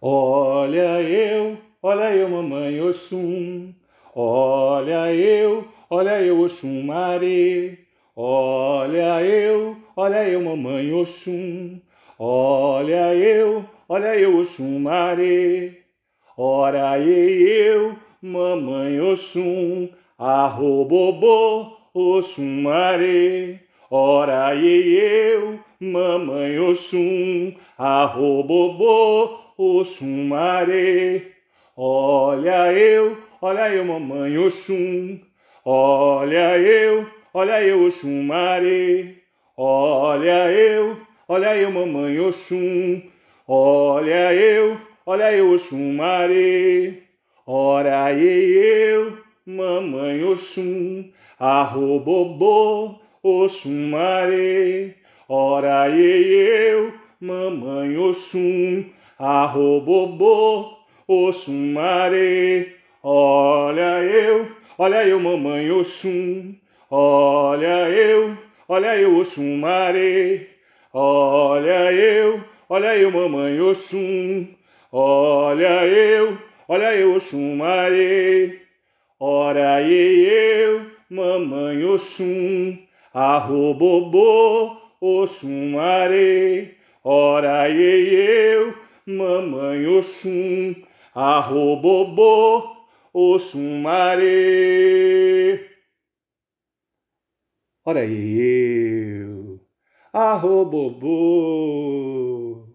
Olha eu, olha eu, mamãe Oxum. Olha eu, olha eu, Oxum Maré. Olha eu, olha eu, mamãe Oxum. Olha eu, olha eu, Oxum Maré. Ora eu, mamãe Oxum. Arrobobô, Oxum Maré. Ora eu, mamãe Oxum, arrobobô, Oxumaré. Olha eu, olha eu, mamãe Oxum. Olha eu, olha eu, Oxumaré. Olha eu, olha eu, mamãe Oxum. Olha eu, olha eu, Oxumaré. Ora eu, mamãe Oxum, arrobobô, Oxumaré, ora eu, mamãe Oxum, arrobobô, Oxumaré, olha eu, olha eu, mamãe Oxum, olha eu, olha eu, Oxumaré, olha eu, olha eu, mamãe Oxum, olha eu, olha eu, Oxumaré, ora eu, mamãe Oxum, Arrobobô, Oxum Arei, ora eu, mamãe Oxum, arrobobô, Oxum Arei. Ora eu, arrobobô.